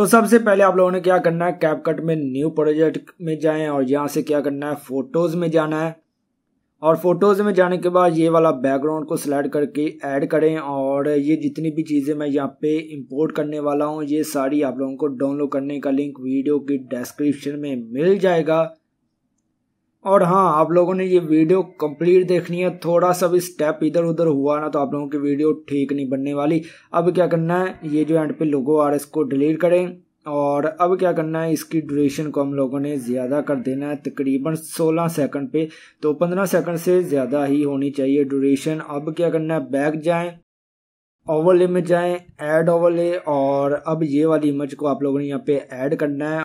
तो सबसे पहले आप लोगों ने क्या करना है कैपकट में न्यू प्रोजेक्ट में जाएं और यहाँ से क्या करना है फोटोज में जाना है और फोटोज में जाने के बाद ये वाला बैकग्राउंड को सिलेक्ट करके ऐड करें और ये जितनी भी चीज़ें मैं यहाँ पे इंपोर्ट करने वाला हूँ ये सारी आप लोगों को डाउनलोड करने का लिंक वीडियो की डिस्क्रिप्शन में मिल जाएगा और हाँ आप लोगों ने ये वीडियो कंप्लीट देखनी है थोड़ा सा भी स्टेप इधर उधर हुआ ना तो आप लोगों की वीडियो ठीक नहीं बनने वाली अब क्या करना है ये जो एंड पे लोगो आर एस इसको डिलीट करें और अब क्या करना है इसकी ड्यूरेशन को हम लोगों ने ज़्यादा कर देना है तकरीबन 16 सेकंड पे तो 15 सेकंड से ज़्यादा ही होनी चाहिए ड्यूरेशन अब क्या करना है बैक जाए ओवरले में जाए ऐड ओवरले और अब ये वाली इमेज को आप लोगों ने यहाँ पे ऐड करना है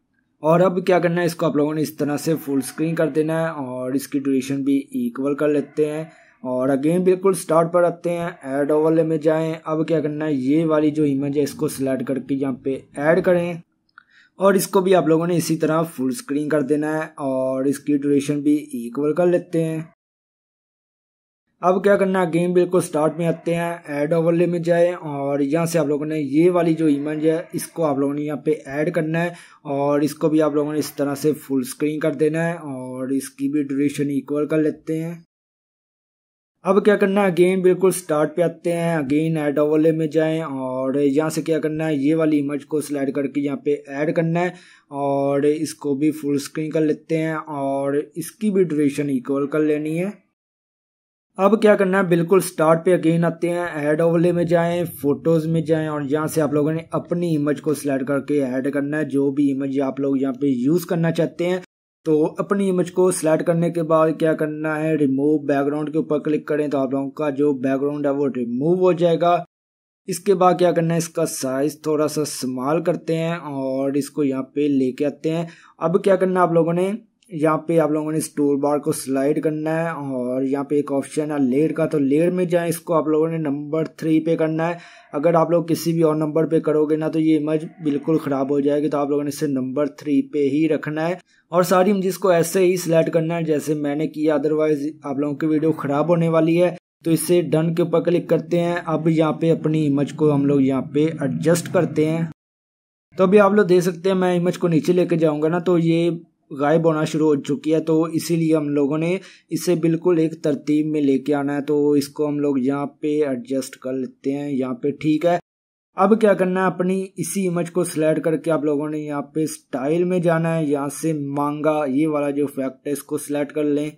और अब क्या करना है इसको आप लोगों ने इस तरह से फुल स्क्रीन कर देना है और इसकी ड्यूरेशन भी इक्वल कर लेते हैं और अगेन बिल्कुल स्टार्ट पर आते हैं ऐड ओवरले में जाएं अब क्या करना है ये वाली जो इमेज है इसको सिलेक्ट करके यहाँ पे ऐड करें और इसको भी आप लोगों ने इसी तरह फुल स्क्रीन कर देना है और इसकी ड्यूरेशन भी इक्वल कर लेते हैं अब क्या करना है गेम बिल्कुल स्टार्ट में आते हैं ऐड ओवरले में जाए और यहाँ से आप लोगों ने ये वाली जो इमेज है इसको आप लोगों ने यहाँ पे ऐड करना है और इसको भी आप लोगों ने इस तरह से फुल स्क्रीन कर देना है और इसकी भी ड्यूरेशन इक्वल कर लेते हैं अब क्या करना है गेम बिल्कुल स्टार्ट पे आते हैं अगेन ऐड ओवरले में जाएं और यहाँ से क्या करना है ये वाली इमेज को स्लाइड करके यहाँ पे ऐड करना है और इसको भी फुल स्क्रीन कर लेते हैं और इसकी भी ड्यूरेशन इक्वल कर लेनी है अब क्या करना है बिल्कुल स्टार्ट पे अगेन आते हैं ऐड ओवले में जाएं फोटोज में जाएं और यहाँ से आप लोगों ने अपनी इमेज को सिलेक्ट करके ऐड करना है जो भी इमेज आप लोग यहाँ पे यूज करना चाहते हैं तो अपनी इमेज को सिलेक्ट करने के बाद क्या करना है रिमूव बैकग्राउंड के ऊपर क्लिक करें तो आप लोगों का जो बैकग्राउंड है वो रिमूव हो जाएगा इसके बाद क्या करना है इसका साइज थोड़ा सा स्मॉल करते हैं और इसको यहाँ पे लेके आते हैं अब क्या करना है आप लोगों ने यहाँ पे आप लोगों ने इस बार को स्लाइड करना है और यहाँ पे एक ऑप्शन है लेयर का तो लेयर में जाए इसको आप लोगों ने नंबर थ्री पे करना है अगर आप लोग किसी भी और नंबर पे करोगे ना तो ये इमेज बिल्कुल ख़राब हो जाएगी तो आप लोगों ने इसे नंबर थ्री पे ही रखना है और सारी इमेज को ऐसे ही सिलेक्ट करना है जैसे मैंने किया अदरवाइज आप लोगों की वीडियो ख़राब होने वाली है तो इसे डन के ऊपर क्लिक करते हैं अब यहाँ पे अपनी इमेज को हम लोग यहाँ पे एडजस्ट करते हैं तो अभी आप लोग देख सकते हैं मैं इमेज को नीचे लेके जाऊंगा ना तो ये गायब होना शुरू हो चुकी है तो इसीलिए हम लोगों ने इसे बिल्कुल एक तरतीब में लेके आना है तो इसको हम लोग यहाँ पे एडजस्ट कर लेते हैं यहाँ पे ठीक है अब क्या करना है अपनी इसी इमेज को सिलेक्ट करके आप लोगों ने यहाँ पे स्टाइल में जाना है यहाँ से मांगा ये वाला जो फैक्ट है इसको सिलेक्ट कर लें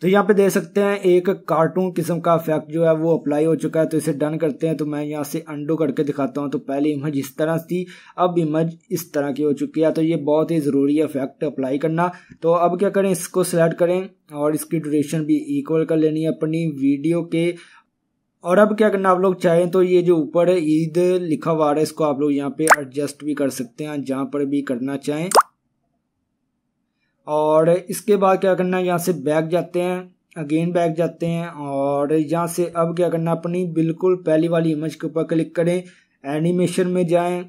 तो यहाँ पे देख सकते हैं एक कार्टून किस्म का इफेक्ट जो है वो अप्लाई हो चुका है तो इसे डन करते हैं तो मैं यहाँ से अंडो करके दिखाता हूँ तो पहले इमेज इस तरह थी अब इमेज इस तरह की हो चुकी है तो ये बहुत ही ज़रूरी है इफेक्ट अप्लाई करना तो अब क्या करें इसको सेलेक्ट करें और इसकी ड्यूरेशन भी इक्वल कर लेनी है अपनी वीडियो के और अब क्या करना आप लोग चाहें तो ये जो ऊपर ईद लिखा हुआ है इसको आप लोग यहाँ पे एडजस्ट भी कर सकते हैं जहाँ पर भी करना चाहें और इसके बाद क्या करना है यहाँ से बैक जाते हैं अगेन बैक जाते हैं और यहाँ से अब क्या करना अपनी बिल्कुल पहली वाली इमेज के ऊपर क्लिक करें एनिमेशन में जाएं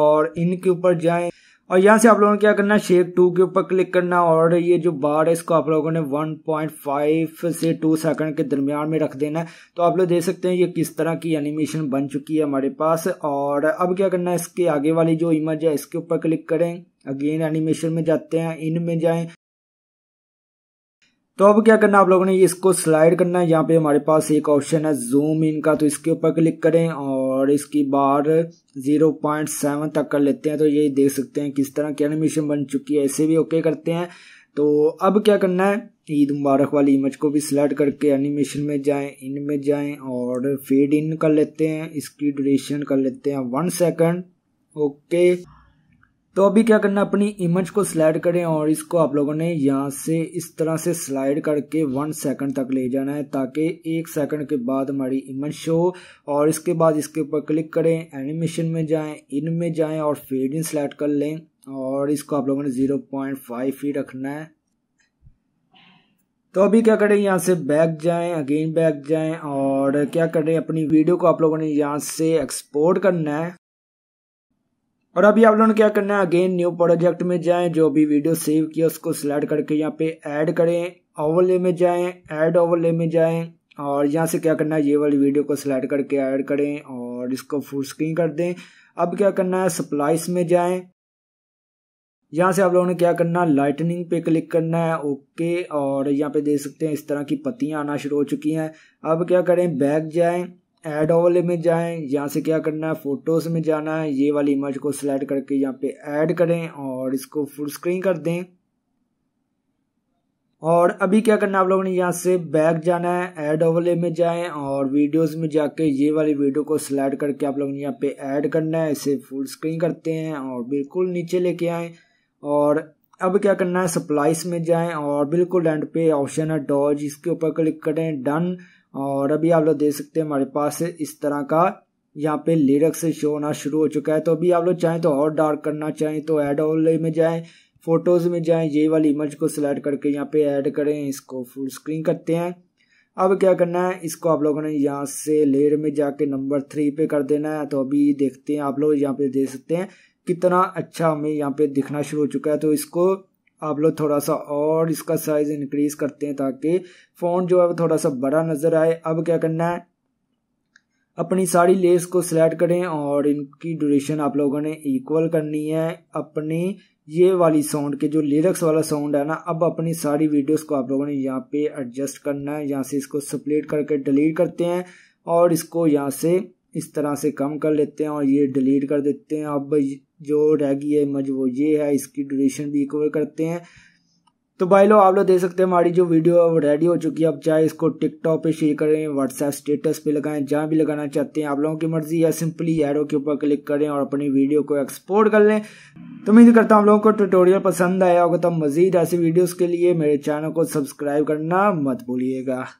और इनके ऊपर जाएं और यहाँ से आप लोगों ने क्या करना है शेप टू के ऊपर क्लिक करना और ये जो बार है इसको आप लोगों ने 1.5 से 2 सेकंड के दरमियान में रख देना है तो आप लोग देख सकते हैं ये किस तरह की एनिमेशन बन चुकी है हमारे पास और अब क्या करना है इसके आगे वाली जो इमेज है इसके ऊपर क्लिक करें अगेन एनिमेशन में जाते हैं इन में जाए तो अब क्या करना आप लोगों ने इसको स्लाइड करना है यहाँ पे हमारे पास एक ऑप्शन है जूम इन का तो इसके ऊपर क्लिक करें और इसकी बार 0.7 तक कर लेते हैं तो ये देख सकते हैं किस तरह की एनिमेशन बन चुकी है ऐसे भी ओके करते हैं तो अब क्या करना है ईद मुबारक वाली इमेज को भी सिलेक्ट करके एनिमेशन में जाएं इन में जाएं और फेड इन कर लेते हैं इसकी ड्यूरेशन कर लेते हैं वन सेकंड ओके तो अभी क्या करना अपनी इमेज को स्लाइड करें और इसको आप लोगों ने यहाँ से इस तरह से स्लाइड करके वन सेकंड तक ले जाना है ताकि एक सेकंड के बाद हमारी इमेज शो और इसके बाद इसके ऊपर क्लिक करें एनिमेशन में जाएं इन में जाएं और फेड इन सेलेक्ट कर लें और इसको आप लोगों ने जीरो पॉइंट फाइव ही रखना है तो अभी क्या करें यहाँ से बैक जाएं अगेन बैक जाएं और क्या करें अपनी वीडियो को आप लोगों ने यहाँ से एक्सपोर्ट करना है और अभी आप लोगों ने क्या करना है अगेन न्यू प्रोजेक्ट में जाएं जो भी वीडियो सेव किया उसको सिलेक्ट करके यहाँ पे ऐड करें ओवरले में जाएं ऐड ओवरले में जाएं और यहाँ से क्या करना है ये वाली वीडियो को सिलेक्ट करके ऐड करें और इसको फुल स्क्रीन कर दें अब क्या करना है सप्लाइस में जाएं यहाँ से आप लोगों ने क्या करना है लाइटनिंग पे क्लिक करना है ओके और यहाँ पे देख सकते हैं इस तरह की पत्तियां आना शुरू हो चुकी हैं अब क्या करें बैक जाएं ऐड ऑल में जाएं यहाँ से क्या करना है फोटोज में जाना है ये वाली इमेज को सिलेक्ट करके यहाँ पे ऐड करें और इसको फुल स्क्रीन कर दें और अभी क्या करना है आप लोगों ने यहाँ से बैक जाना है ऐड ओवरले में जाएं और वीडियोस में जाके ये वाली वीडियो को सिलेक्ट करके आप लोगों ने यहाँ पे ऐड करना है इसे फुल स्क्रीन करते हैं और बिल्कुल नीचे लेके आए और अब क्या करना है सप्लाइस में जाएं और बिल्कुल एंड पे ऑप्शन है डॉज इसके ऊपर क्लिक करें डन और अभी आप लोग देख सकते हैं हमारे पास इस तरह का यहाँ पे लिरिक्स शो होना शुरू हो चुका है तो अभी आप लोग चाहें तो और डार्क करना चाहें तो ऐड ऑल में जाएं फोटोज़ में जाएं ये वाली इमेज को सिलेक्ट करके यहाँ पे ऐड करें इसको फुल स्क्रीन करते हैं अब क्या करना है इसको आप लोगों ने यहाँ से लेयर में जाके नंबर थ्री पे कर देना है तो अभी देखते हैं आप लोग यहाँ पे देख सकते हैं कितना अच्छा हमें यहाँ पे दिखना शुरू हो चुका है तो इसको आप लोग थोड़ा सा और इसका साइज इंक्रीज करते हैं ताकि फ़ोन जो है वो थोड़ा सा बड़ा नज़र आए अब क्या करना है अपनी सारी लेस को सिलेक्ट करें और इनकी ड्यूरेशन आप लोगों ने इक्वल करनी है अपनी ये वाली साउंड के जो लिरिक्स वाला साउंड है ना अब अपनी सारी वीडियोस को आप लोगों ने यहाँ पे एडजस्ट करना है यहाँ से इसको सप्लेट करके डिलीट करते हैं और इसको यहाँ से इस तरह से कम कर लेते हैं और ये डिलीट कर देते हैं अब जो रह गई है इमेज वो ये है इसकी ड्यूरेशन भी कवर करते हैं तो भाई लोग आप लोग देख सकते हैं हमारी जो वीडियो है वो रेडी हो चुकी है अब चाहे इसको टिकटॉक पे शेयर करें व्हाट्सएप स्टेटस पे लगाएं जहाँ भी लगाना चाहते हैं आप लोगों की मर्जी या सिंपली एरो के ऊपर क्लिक करें और अपनी वीडियो को एक्सपोर्ट कर लें तो उम्मीद करता हूँ आप लोगों को ट्यूटोरियल पसंद आया होगा तो मजीद ऐसी वीडियोज़ के लिए मेरे चैनल को सब्सक्राइब करना मत भूलिएगा